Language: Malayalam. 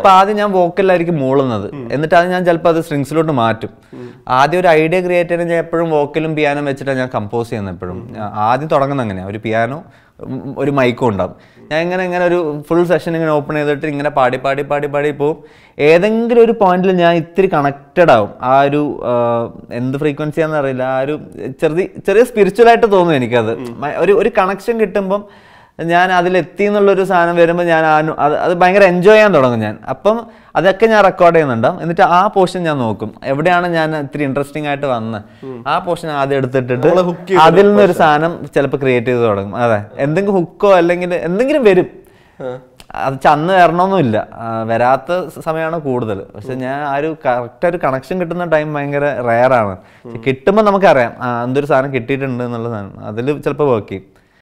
അപ്പൊ ആദ്യം ഞാൻ വോക്കലിലായിരിക്കും മൂളുന്നത് എന്നിട്ട് അത് ഞാൻ ചിലപ്പോൾ അത് സ്ട്രിങ്സിലോട്ട് മാറ്റും ആദ്യം ഒരു ഐഡിയ ക്രിയേറ്റ് ചെയ്യുന്നത് ഞാൻ എപ്പോഴും വോക്കലും പിയാനോ വെച്ചിട്ടാണ് ഞാൻ കമ്പോസ് ചെയ്യുന്നത് എപ്പോഴും ആദ്യം തുടങ്ങുന്ന അങ്ങനെയാണ് ഒരു പിയാനോ ഒരു മൈക്കും ഉണ്ടാവും ഞാൻ ഇങ്ങനെ ഇങ്ങനെ ഒരു ഫുൾ സെഷൻ ഇങ്ങനെ ഓപ്പൺ ചെയ്തിട്ട് ഇങ്ങനെ പാടി പാടി പാടി പാടി പോകും ഏതെങ്കിലും ഒരു പോയിന്റിൽ ഞാൻ ഇത്തിരി കണക്റ്റഡ് ആവും ആ ഒരു എന്ത് ഫ്രീക്വൻസിയാണെന്ന് അറിയില്ല ആ ഒരു ചെറുതി ചെറിയ സ്പിരിച്വൽ ആയിട്ട് തോന്നും എനിക്കത് ഒരു ഒരു കണക്ഷൻ കിട്ടുമ്പം ഞാൻ അതിലെത്തി എന്നുള്ളൊരു സാധനം വരുമ്പോൾ ഞാൻ അത് അത് ഭയങ്കര എൻജോയ് ചെയ്യാൻ തുടങ്ങും ഞാൻ അപ്പം അതൊക്കെ ഞാൻ റെക്കോർഡ് ചെയ്യുന്നുണ്ടാവും എന്നിട്ട് ആ പോർഷൻ ഞാൻ നോക്കും എവിടെയാണ് ഞാൻ ഇത്തിരി ഇൻട്രസ്റ്റിംഗ് ആയിട്ട് വന്നത് ആ പോർഷൻ ആദ്യം എടുത്തിട്ടിട്ട് അതിൽ നിന്നൊരു സാധനം ചിലപ്പോൾ ക്രിയേറ്റ് ചെയ്ത് തുടങ്ങും അതെ എന്തെങ്കിലും ഹുക്കോ അല്ലെങ്കിൽ എന്തെങ്കിലും വരും അത് ചന്ന് വരണമെന്നില്ല വരാത്ത സമയമാണ് കൂടുതൽ പക്ഷെ ഞാൻ ആ ഒരു കറക്റ്റ് ഒരു കണക്ഷൻ കിട്ടുന്ന ടൈം ഭയങ്കര റെയറാണ് കിട്ടുമ്പോൾ നമുക്കറിയാം എന്തൊരു സാധനം കിട്ടിയിട്ടുണ്ട് എന്നുള്ള സാധനം അതിൽ ചിലപ്പോൾ വർക്ക് ചെയ്യും